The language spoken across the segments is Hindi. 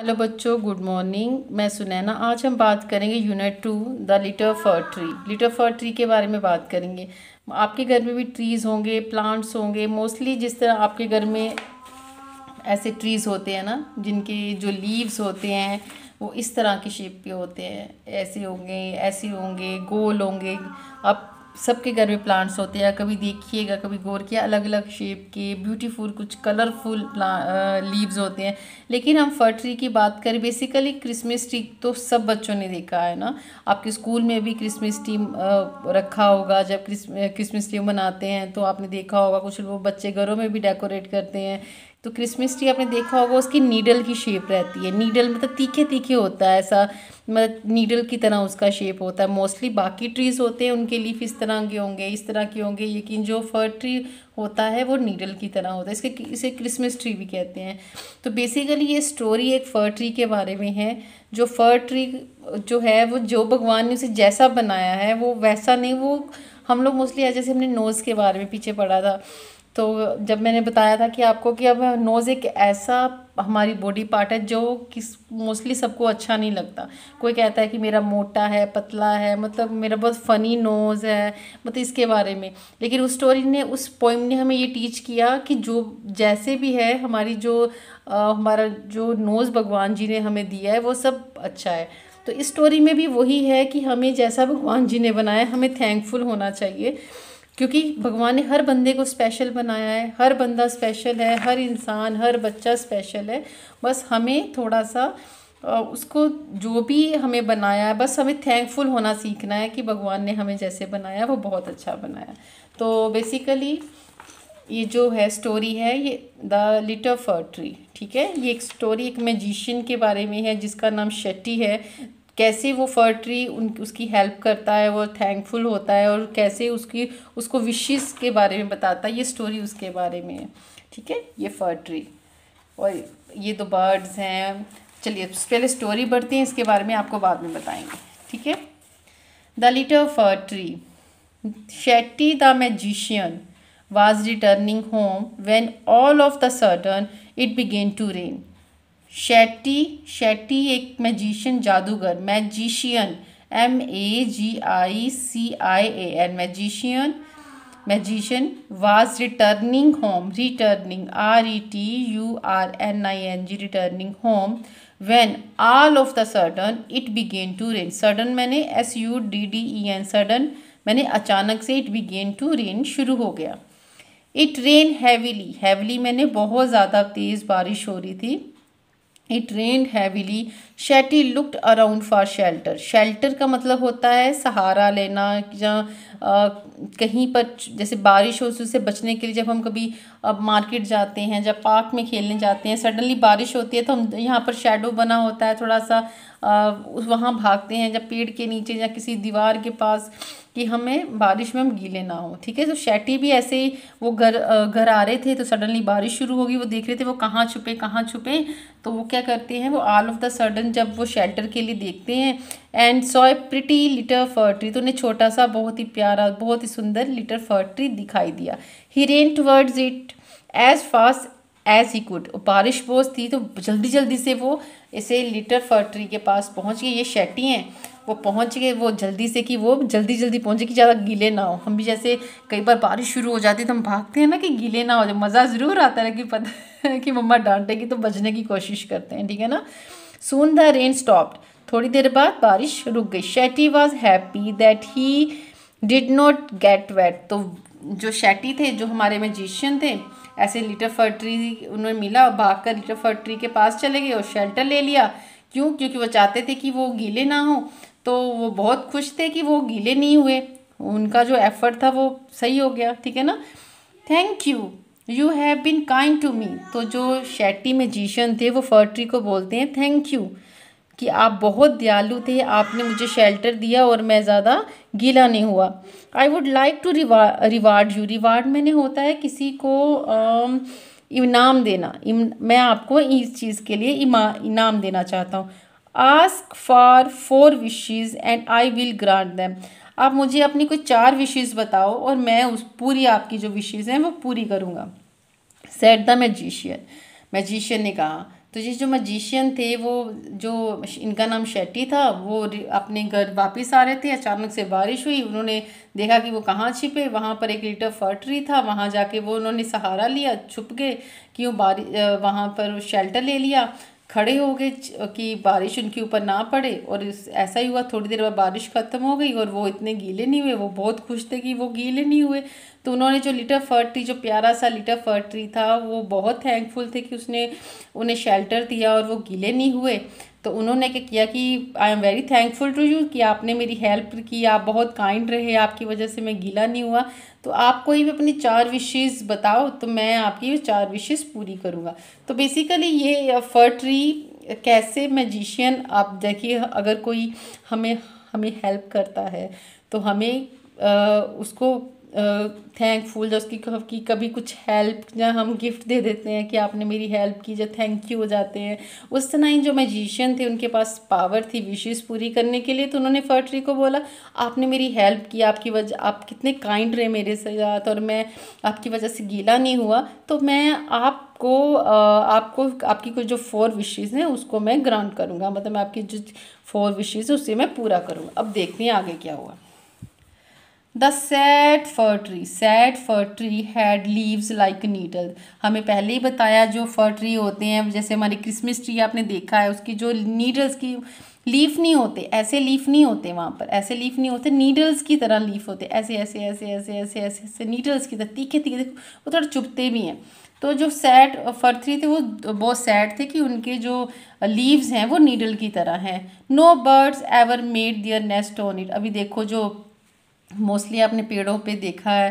हेलो बच्चों गुड मॉर्निंग मैं सुनैना आज हम बात करेंगे unit two the little fir tree little fir tree के बारे में बात करेंगे आपके घर में भी ट्रीज़ होंगे प्लांट्स होंगे मोस्टली जिस तरह आपके घर में ऐसे ट्रीज़ होते हैं ना जिनके जो लीव्स होते हैं वो इस तरह की शेप के होते हैं ऐसे होंगे ऐसे होंगे गोल होंगे आप सबके घर में प्लांट्स होते हैं कभी देखिएगा कभी गौर किया अलग अलग शेप के ब्यूटीफुल कुछ कलरफुल लीव्स होते हैं लेकिन हम फर ट्री की बात करें बेसिकली क्रिसमस ट्री तो सब बच्चों ने देखा है ना आपके स्कूल में भी क्रिसमस ट्री रखा होगा जब क्रिसमस ट्री मनाते हैं तो आपने देखा होगा कुछ लोग बच्चे घरों में भी डेकोरेट करते हैं तो क्रिसमस ट्री आपने देखा होगा उसकी नीडल की शेप रहती है नीडल मतलब तीखे तीखे होता है ऐसा मतलब नीडल की तरह उसका शेप होता है मोस्टली बाकी ट्रीज़ होते हैं उनके लीफ इस तरह के होंगे इस तरह के होंगे लेकिन जो फर ट्री होता है वो नीडल की तरह होता है इसके इसे क्रिसमस ट्री भी कहते हैं तो बेसिकली ये स्टोरी एक फर ट्री के बारे में है जो फर ट्री जो है वो जो भगवान ने उसे जैसा बनाया है वो वैसा नहीं वो हम लोग मोस्टली जैसे हमने नोज़ के बारे में पीछे पढ़ा था तो जब मैंने बताया था कि आपको कि अब नोज़ एक ऐसा हमारी बॉडी पार्ट है जो किस मोस्टली सबको अच्छा नहीं लगता कोई कहता है कि मेरा मोटा है पतला है मतलब मेरा बहुत फ़नी नोज़ है मतलब इसके बारे में लेकिन उस स्टोरी ने उस पोइम ने हमें ये टीच किया कि जो जैसे भी है हमारी जो आ, हमारा जो नोज़ भगवान जी ने हमें दिया है वो सब अच्छा है तो इस स्टोरी में भी वही है कि हमें जैसा भगवान जी ने बनाया हमें थैंकफुल होना चाहिए क्योंकि भगवान ने हर बंदे को स्पेशल बनाया है हर बंदा स्पेशल है हर इंसान हर बच्चा स्पेशल है बस हमें थोड़ा सा उसको जो भी हमें बनाया है बस हमें थैंकफुल होना सीखना है कि भगवान ने हमें जैसे बनाया वो बहुत अच्छा बनाया तो बेसिकली ये जो है स्टोरी है ये द लिटर फर ट्री ठीक है ये एक स्टोरी एक मैजिशियन के बारे में है जिसका नाम शेट्टी है कैसे वो फर ट्री उन उसकी हेल्प करता है वो थैंकफुल होता है और कैसे उसकी उसको विशेष के बारे में बताता है ये स्टोरी उसके बारे में है ठीक है ये फर ट्री और ये तो बर्ड्स हैं चलिए पहले स्टोरी बढ़ती है इसके बारे में आपको बाद में बताएंगे ठीक है the little fir tree Shetty the magician was returning home when all of the sudden it began to rain Shetty Shetty एक मैजिशियन जादूगर magician M A G I C I A N magician magician was returning home returning R E T U R N I N G returning home when all of the sudden it began to rain sudden मैंने S U D D E N sudden मैंने अचानक से इट बिगेन टू रेन शुरू हो गया इट रेन हैवीली हैविली मैंने बहुत ज़्यादा तेज़ बारिश हो रही थी it rained heavily Shetty looked around for shelter shelter का मतलब होता है सहारा लेना या कहीं पर जैसे बारिश हो उससे बचने के लिए जब हम कभी अब मार्केट जाते हैं जब पार्क में खेलने जाते हैं सडनली बारिश होती है तो हम यहाँ पर शेडो बना होता है थोड़ा सा वहाँ भागते हैं जब पेड़ के नीचे या किसी दीवार के पास कि हमें बारिश में हम गीले ना हो ठीक है तो शैटी भी ऐसे ही वो घर घर आ रहे थे तो सडनली बारिश शुरू होगी वो देख रहे थे वो कहाँ छुपे कहाँ छुपे तो वो क्या करते हैं वो ऑल ऑफ द सडन जब वो शेल्टर के लिए देखते हैं and so a pretty little fir tree तो उन्हें छोटा सा बहुत ही प्यारा बहुत ही सुंदर लिटर फर ट्री दिखाई दिया he ran towards it as fast as he could बारिश बहुत थी तो जल्दी जल्दी से वो इसे लिटर ट्री के पास पहुंच गए ये शेटी हैं वो पहुंच गए वो जल्दी से कि वो जल्दी जल्दी पहुंचे कि ज़्यादा गीले ना हो हम भी जैसे कई बार बारिश शुरू हो जाती है तो हम भागते हैं ना कि गीले ना हो जाए मज़ा ज़रूर आता है कि पता कि मम्मा डांटेगी तो बचने की कोशिश करते हैं ठीक है ना सून द रेन स्टॉप्ड थोड़ी देर बाद बारिश रुक गई Shetty was happy that he did not get wet तो जो शेटी थे जो हमारे मेजिशियन थे ऐसे लिटर फर्ट्री उन्होंने मिला और भाग कर लिटर फर्ट्री के पास चले गए और शेल्टर ले लिया क्यों क्योंकि वो चाहते थे कि वो गीले ना हो तो वो बहुत खुश थे कि वो गीले नहीं हुए उनका जो एफर्ट था वो सही हो गया ठीक है ना thank you you have been kind to me तो जो शेट्टी मजिशन थे वो फर्ट्री को बोलते हैं थैंक यू कि आप बहुत दयालु थे आपने मुझे शेल्टर दिया और मैं ज़्यादा गीला नहीं हुआ I would like to reward you reward मैंने होता है किसी को इनाम देना इम, मैं आपको इस चीज़ के लिए इनाम देना चाहता हूँ ask for four wishes and I will grant them आप मुझे अपनी कोई चार विशेज़ बताओ और मैं उस पूरी आपकी जो विशेज़ हैं वो पूरी करूँगा सेट द मैजिशियन मैजिशियन ने कहा तो ये जो मजिशियन थे वो जो इनका नाम शेट्टी था वो अपने घर वापस आ रहे थे अचानक से बारिश हुई उन्होंने देखा कि वो कहाँ छिपे वहाँ पर एक लीटर फटरी था वहाँ जाके वो उन्होंने सहारा लिया छुप गए क्यों बारिश वहाँ पर शेल्टर ले लिया खड़े हो गए कि बारिश उनके ऊपर ना पड़े और ऐसा ही हुआ थोड़ी देर बाद बारिश ख़त्म हो गई और वो इतने गीले नहीं हुए वो बहुत खुश थे कि वो गीले नहीं हुए तो उन्होंने जो लिटर फर ट्री जो प्यारा सा लिटर फर ट्री था वो बहुत थैंकफुल थे कि उसने उन्हें शेल्टर दिया और वो गीले नहीं हुए तो उन्होंने क्या किया कि I am very thankful to you कि आपने मेरी हेल्प की आप बहुत काइंड रहे आपकी वजह से मैं गीला नहीं हुआ तो आप कोई भी अपनी चार विशेज़ बताओ तो मैं आपकी चार विशेज़ पूरी करूँगा तो बेसिकली ये फर्ट्री कैसे मैजिशियन आप देखिए अगर कोई हमें हमें हेल्प करता है तो हमें आ, उसको थैंकफुल जो उसकी की कभी कुछ हेल्प या हम गिफ्ट दे देते हैं कि आपने मेरी हेल्प की जो थैंक यू हो जाते हैं उस तरह ही जो मैजिशियन थे उनके पास पावर थी विशेज़ पूरी करने के लिए तो उन्होंने फर्टरी को बोला आपने मेरी हेल्प की आपकी वजह आप कितने काइंड रहे मेरे साथ और मैं आपकी वजह से गीला नहीं हुआ तो मैं आप आपको आपको आपकी कुछ जो फोर विशेज़ हैं उसको मैं ग्रांट करूँगा मतलब मैं आपकी जो फोर विशेज़ है उसे मैं पूरा करूँगा अब देखते हैं आगे क्या हुआ the sad fir tree sad fir tree had leaves like needle हमें पहले ही बताया जो फर ट्री होते हैं जैसे हमारे क्रिसमस ट्री आपने देखा है उसकी जो नीडल्स की लीफ नहीं होते ऐसे लीफ नहीं होते वहाँ पर ऐसे लीफ नहीं होते नीडल्स की तरह लीफ होते ऐसे ऐसे ऐसे ऐसे ऐसे ऐसे ऐसे नीडल्स की तरह तीखे तीखे देखो वो थोड़ा चुभते भी हैं तो जो सैड थ्री थे वो बहुत सैड थे कि उनके जो लीव्स हैं वो नीडल की तरह हैं no birds ever made their nest on it अभी देखो जो मोस्टली आपने पेड़ों पे देखा है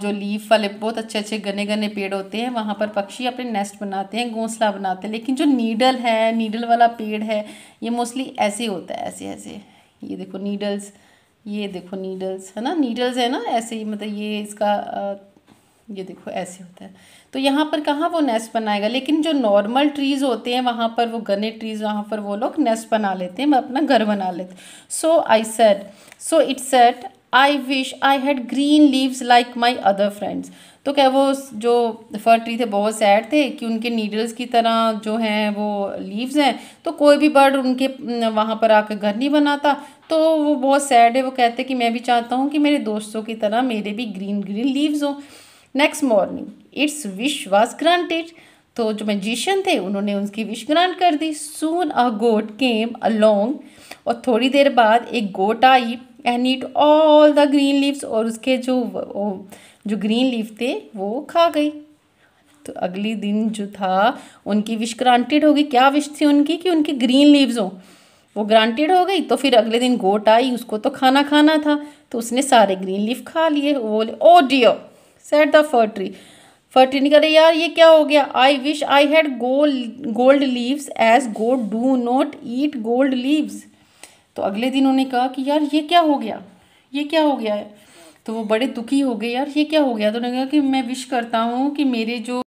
जो लीफ वाले बहुत अच्छे अच्छे घने घने पेड़ होते हैं वहाँ पर पक्षी अपने नेस्ट बनाते हैं घोंसला बनाते हैं लेकिन जो नीडल है नीडल वाला पेड़ है ये मोस्टली ऐसे होता है ऐसे ऐसे ये देखो नीडल्स ये देखो नीडल्स है ना नीडल्स है ना ऐसे ही मतलब ये इसका ये देखो ऐसे होता है तो यहाँ पर कहाँ वो नेस्ट बनाएगा लेकिन जो नॉर्मल ट्रीज़ होते हैं वहाँ पर वो घने ट्रीज़ वहाँ पर वो लोग नेस्ट बना लेते हैं अपना घर बना लेते so I said so it said I wish I had green leaves like my other friends तो क्या वो जो फर ट्री थे बहुत सैड थे कि उनके नीडल्स की तरह जो हैं वो लीव्स हैं तो कोई भी बर्ड उनके वहाँ पर आकर घर नहीं बनाता तो वो बहुत सैड है वो कहते कि मैं भी चाहता हूँ कि मेरे दोस्तों की तरह मेरे भी ग्रीन ग्रीन लीव्स हों next morning its wish was granted तो जो मैजिशियन थे उन्होंने उनकी विश ग्रांट कर दी सून अ गोट केम अलोंग और थोड़ी देर बाद एक गोट आई and eat all the green leaves और उसके जो जो ग्रीन लीव थे वो खा गई तो अगले दिन जो था उनकी विश ग्रांटेड होगी क्या विश थी उनकी कि उनकी ग्रीन लीव्स हो वो ग्रांटेड हो गई तो फिर अगले दिन गोट आई उसको तो खाना खाना था तो उसने सारे ग्रीन लीफ खा लिए वो बोले oh dear said the fir tree fir tree निकले यार ये क्या हो गया I wish I had gold gold leaves as goat do not eat gold leaves तो अगले दिन उन्होंने कहा कि यार ये क्या हो गया ये क्या हो गया है तो वो बड़े दुखी हो गए यार ये क्या हो गया तो उन्होंने कहा कि मैं विश करता हूँ कि मेरे जो